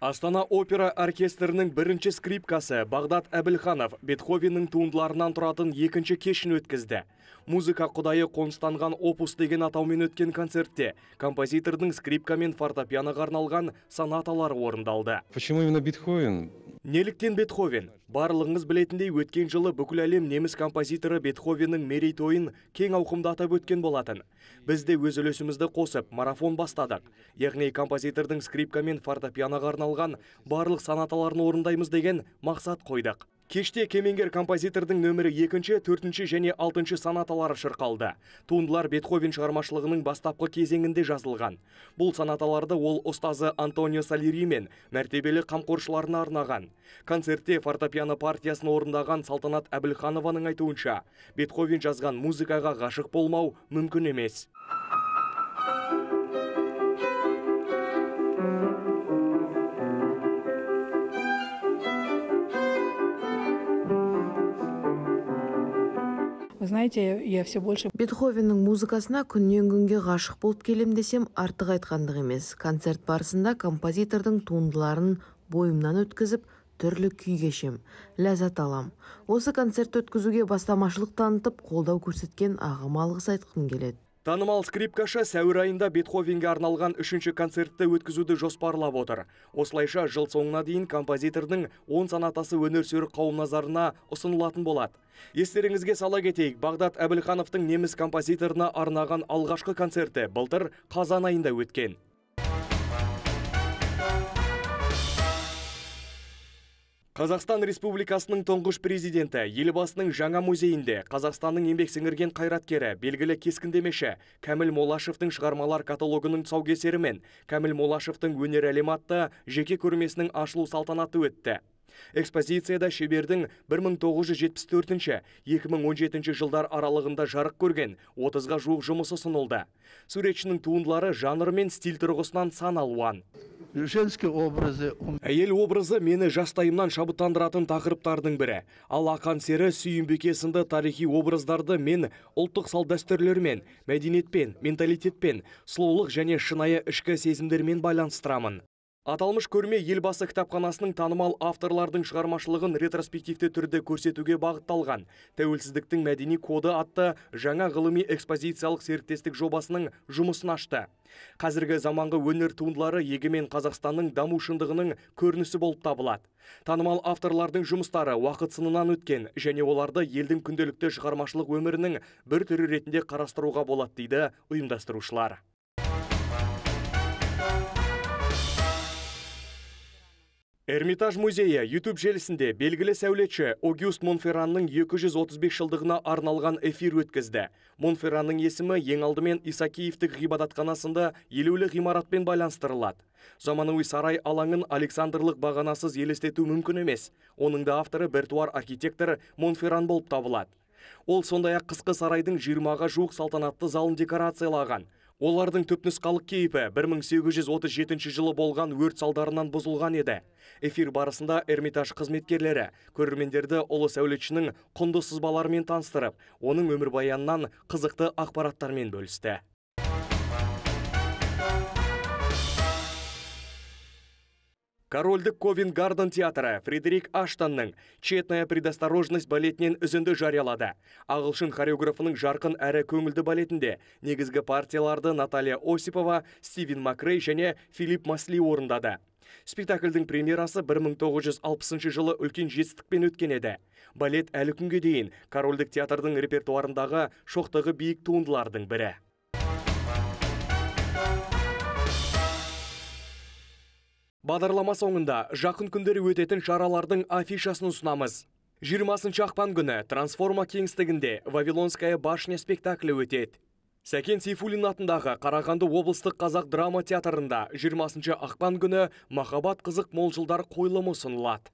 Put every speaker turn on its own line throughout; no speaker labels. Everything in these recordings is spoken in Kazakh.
Астана опера оркестрінің бірінші скрипкасы Бағдат Әбілханов Бетховеннің туындыларынан тұратын екінші кешін өткізді. Музыка құдайы қоныстанған опус деген атаумен өткен концертте композитордың скрипка мен фортепианоға арналған сонаталары орындалды. Почему именно Бетховен? Неліктен Бетховен? Барлығыңыз білетіндей өткен жылы бүкіл әлем неміс композиторы Бетховеннің мерейтойын кең ауқымда атап өткен болатын. Біз де өз үлесімізді қосып марафон бастадық. Яғни композитордың скрипка мен фортепианоға арналған барлық санаталарын орындаймыз деген мақсат қойдық кеште кемеңгер композитордың нөмірі екінші төртінші және алтыншы санаталары шырқалды туындылар бетховен шығармашылығының бастапқы кезеңінде жазылған бұл санаталарды ол ұстазы антонио салери мен мәртебелі қамқоршыларына арнаған концертте фортепиано партиясын орындаған салтанат әбілханованың айтуынша бетховен жазған музыкаға ғашық болмау мүмкін емес вы знаете я все больше бетховеннің музыкасына күннен күнге ғашық болып келем десем артық айтқандық емес концерт барысында композитордың туындыларын бойымнан өткізіп түрлі күй кешем ләззат алам осы концертті өткізуге бастамашылық танытып қолдау көрсеткен ағама алғыс айтқым келеді танымал скрипкашы сәуір айында бетховенге арналған үшінші концертті өткізуді жоспарлап отыр осылайша жыл соңына дейін композитордың он санатасы өнер сөрі қауым назарына ұсынылатын болады естеріңізге сала кетейік бағдат әбілхановтың неміс композиторына арнаған алғашқы концерті бұлтыр қазан айында өткен Қазақстан Республикасының тұңғыш президенті елбасының жаңа музейінде Қазақстанның еңбек сіңірген қайраткері, белгілі кескіндемеші Кәміл Молашевтың шығармалар каталогының тұсаукесері Кәміл Молашевтың өнер әлематты жеке көрмесінің ашылу салтанаты өтті. Экспозицияда шебердің 1974-2017 жылдар аралығында жарық көрген 30-ға жуық жұмысы ұсынылды. Суретшінің туындылары жанр мен стиль тұрғысынан сан алуан женский образы әйел образы мені жастайымнан шабыттандыратын тақырыптардың бірі ал ақан сері сүйінбике тарихи образдарды мен ұлттық салт дәстүрлермен менталитетпен сұлулық және шынайы ішкі сезімдермен байланыстырамын Аталмыш көрме елбасы кітапханасының танымал авторлардың шығармашылығын ретроспективті түрде көрсетуге бағытталған. Тәуелсіздіктің мәдени коды атты жаңа ғылыми экспозициялық серіктестік жобасының жұмысын ашты. Қазіргі заманғы өнер туындылары егімен Қазақстанның даму шындығының көрінісі болып табылады. Танымал авторлардың жұмыстары уақыт сынынан өткен және оларды елдің күнделікті шығармашылық өмірінің бір түрі ретінде қарастыруға болады дейді ұйымдастырушылар. Эрмитаж музейі YouTube желісінде белгілі сәулетші Огюст Монферранның 235 жылдығына арналған эфир өткізді. Монферранның есімі ең алдымен Исакиевтік ғибадатқанасында елеулі ғимаратпен байланыстырылады. Заманауи сарай алаңын Александрлық бағанасыз елестету мүмкін емес. Оның да авторы біртуар архитектор Монферан болып табылады. Ол сондай-ақ қысқы сарайдың 20 жуық салтанатты залын декорациялаған. Олардың қалық кейіпі 1837 жылы болған өрт салдарынан бұзылған еді. Эфир барысында Эрмитаж қызметкерлері көрермендерді олы сәулетшінің құнды сызбаларымен таныстырып, оның өмірбаянынан қызықты ақпараттармен бөлісті. корольдік ковин гарден театры фредерик Аштанның четная предосторожность балетінен үзінді жариялады ағылшын хореографының жарқын әрі көңілді балетінде негізгі партияларды наталья осипова стивен макрей және филипп масли орындады спектакльдің премьерасы 1960 жылы үлкен жетістікпен өткен еді балет әлі күнге дейін корольдік театрдың репертуарындағы шоқтығы биік туындылардың бірі Бағдарлама соңында жақын күндері өтетін шаралардың афишасын ұсынамыз. 20 ақпан күні трансформа кеңістігінде «Вавилонская башня» спектаклі өтеді. Сәкен Сейфулин атындағы Қарағанды облыстық қазақ драма театрында 20 ақпан күні «Махаббат қызық мол жылдар» қойылымы ұсынылады.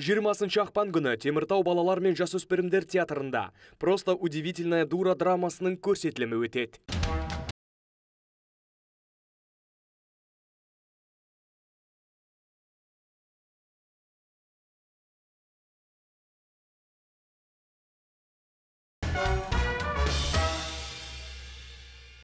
20 ақпан күні Теміртау балалар мен жасөспірімдер театрында «Просто удивительная дура» драмасының көрсетілімі өтеді.